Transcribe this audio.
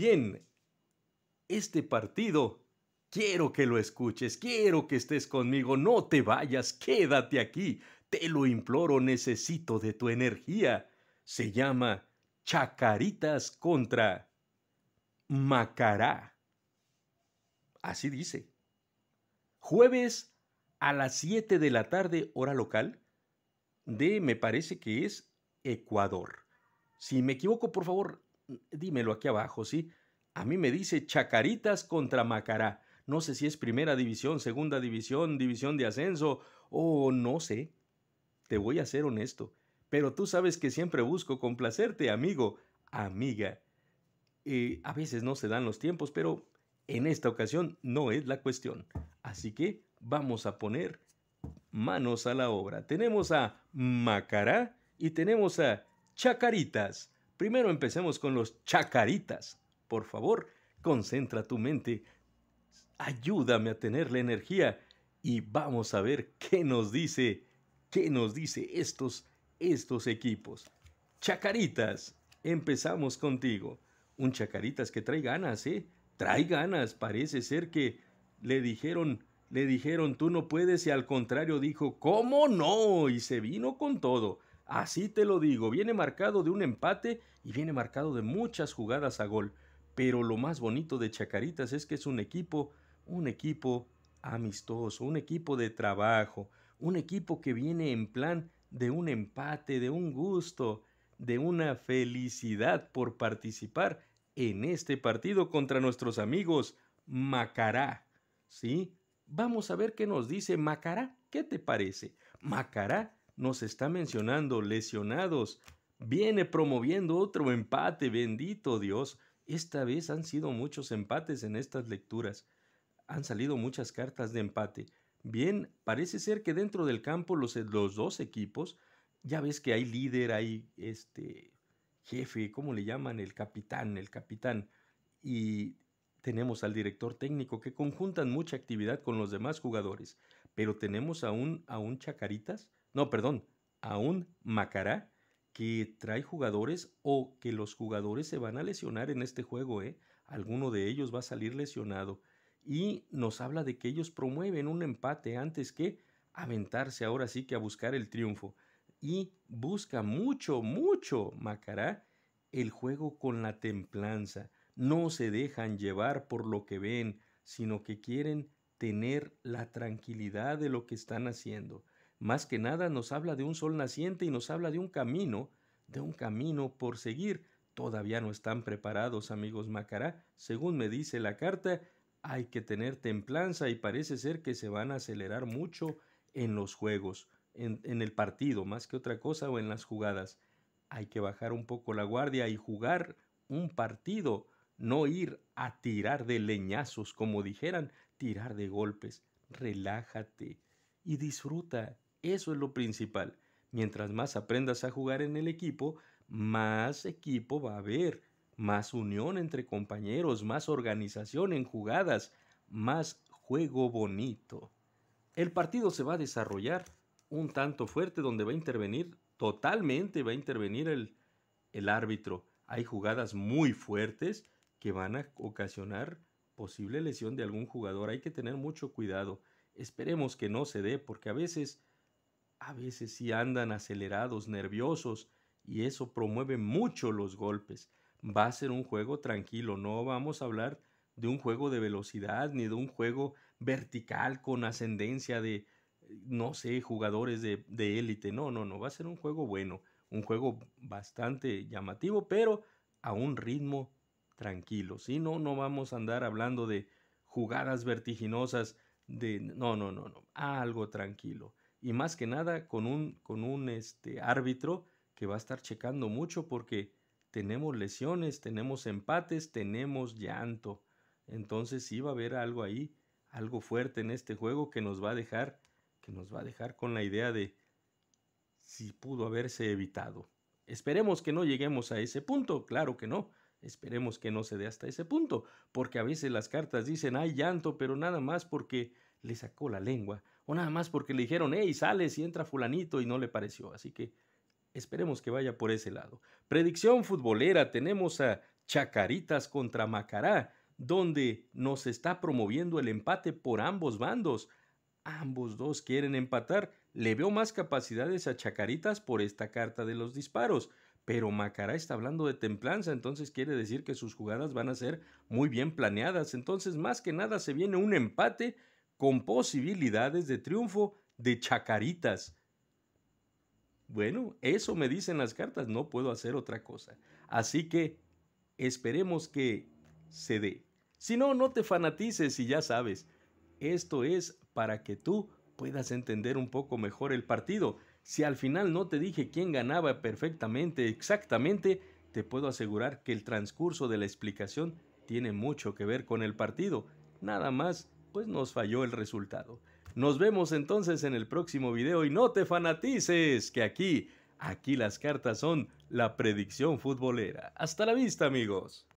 Bien, este partido quiero que lo escuches, quiero que estés conmigo, no te vayas, quédate aquí, te lo imploro, necesito de tu energía. Se llama Chacaritas contra Macará. Así dice. Jueves a las 7 de la tarde, hora local, de me parece que es Ecuador. Si me equivoco, por favor, dímelo aquí abajo, ¿sí? A mí me dice Chacaritas contra Macará. No sé si es primera división, segunda división, división de ascenso o no sé. Te voy a ser honesto, pero tú sabes que siempre busco complacerte, amigo, amiga. Eh, a veces no se dan los tiempos, pero en esta ocasión no es la cuestión. Así que vamos a poner manos a la obra. Tenemos a Macará y tenemos a Chacaritas. Primero empecemos con los chacaritas. Por favor, concentra tu mente. Ayúdame a tener la energía y vamos a ver qué nos dice, qué nos dice estos, estos equipos. Chacaritas, empezamos contigo. Un chacaritas que trae ganas, ¿eh? Trae ganas, parece ser que le dijeron, le dijeron, tú no puedes y al contrario dijo, ¿cómo no? Y se vino con todo. Así te lo digo, viene marcado de un empate y viene marcado de muchas jugadas a gol. Pero lo más bonito de Chacaritas es que es un equipo, un equipo amistoso, un equipo de trabajo, un equipo que viene en plan de un empate, de un gusto, de una felicidad por participar en este partido contra nuestros amigos Macará. ¿Sí? Vamos a ver qué nos dice Macará. ¿Qué te parece? Macará nos está mencionando lesionados. Viene promoviendo otro empate, bendito Dios. Esta vez han sido muchos empates en estas lecturas. Han salido muchas cartas de empate. Bien, parece ser que dentro del campo los, los dos equipos, ya ves que hay líder, hay este jefe, ¿cómo le llaman? El capitán, el capitán. Y tenemos al director técnico que conjuntan mucha actividad con los demás jugadores, pero tenemos aún a un Chacaritas no, perdón, a un Macará que trae jugadores o que los jugadores se van a lesionar en este juego, ¿eh? Alguno de ellos va a salir lesionado. Y nos habla de que ellos promueven un empate antes que aventarse ahora sí que a buscar el triunfo. Y busca mucho, mucho, Macará, el juego con la templanza. No se dejan llevar por lo que ven, sino que quieren tener la tranquilidad de lo que están haciendo más que nada nos habla de un sol naciente y nos habla de un camino, de un camino por seguir. Todavía no están preparados, amigos Macará. Según me dice la carta, hay que tener templanza y parece ser que se van a acelerar mucho en los juegos, en, el partido, más que otra cosa, o en las jugadas. Hay que bajar un poco la guardia y jugar un partido, no ir a tirar de leñazos, como dijeran, tirar de golpes. Relájate y disfruta eso es lo principal. Mientras más aprendas a jugar en el equipo, más equipo va a haber, más unión entre compañeros, más organización en jugadas, más juego bonito. El partido se va a desarrollar un tanto fuerte donde va a intervenir totalmente, va a intervenir el, el árbitro. Hay jugadas muy fuertes que van a ocasionar posible lesión de algún jugador. Hay que tener mucho cuidado. Esperemos que no se dé porque a veces a veces sí andan acelerados, nerviosos, y eso promueve mucho los golpes. Va a ser un juego tranquilo, no vamos a hablar de un juego de velocidad ni de un juego vertical con ascendencia de, no sé, jugadores de, élite. No, no, no, va a ser un juego bueno, un juego bastante llamativo, pero a un ritmo tranquilo. Si no, no vamos a andar hablando de jugadas vertiginosas, de, no, no, no, no, algo tranquilo y más que nada con un, con un este, árbitro que va a estar checando mucho porque tenemos lesiones, tenemos empates, tenemos llanto. Entonces sí va a haber algo ahí, algo fuerte en este juego que nos va a dejar, que nos va a dejar con la idea de si pudo haberse evitado. Esperemos que no lleguemos a ese punto, claro que no. Esperemos que no se dé hasta ese punto, porque a veces las cartas dicen, hay llanto, pero nada más porque le sacó la lengua o nada más porque le dijeron, hey, sales y entra fulanito y no le pareció. Así que esperemos que vaya por ese lado. Predicción futbolera, tenemos a Chacaritas contra Macará, donde nos está promoviendo el empate por ambos bandos. Ambos dos quieren empatar. Le veo más capacidades a Chacaritas por esta carta de los disparos. Pero Macará está hablando de templanza, entonces quiere decir que sus jugadas van a ser muy bien planeadas. Entonces, más que nada, se viene un empate con posibilidades de triunfo de Chacaritas. Bueno, eso me dicen las cartas, no puedo hacer otra cosa. Así que esperemos que se dé. Si no, no te fanatices y ya sabes, esto es para que tú puedas entender un poco mejor el partido. Si al final no te dije quién ganaba perfectamente, exactamente, te puedo asegurar que el transcurso de la explicación tiene mucho que ver con el partido. Nada más pues nos falló el resultado. Nos vemos entonces en el próximo video y no te fanatices, que aquí, aquí las cartas son la predicción futbolera. Hasta la vista amigos.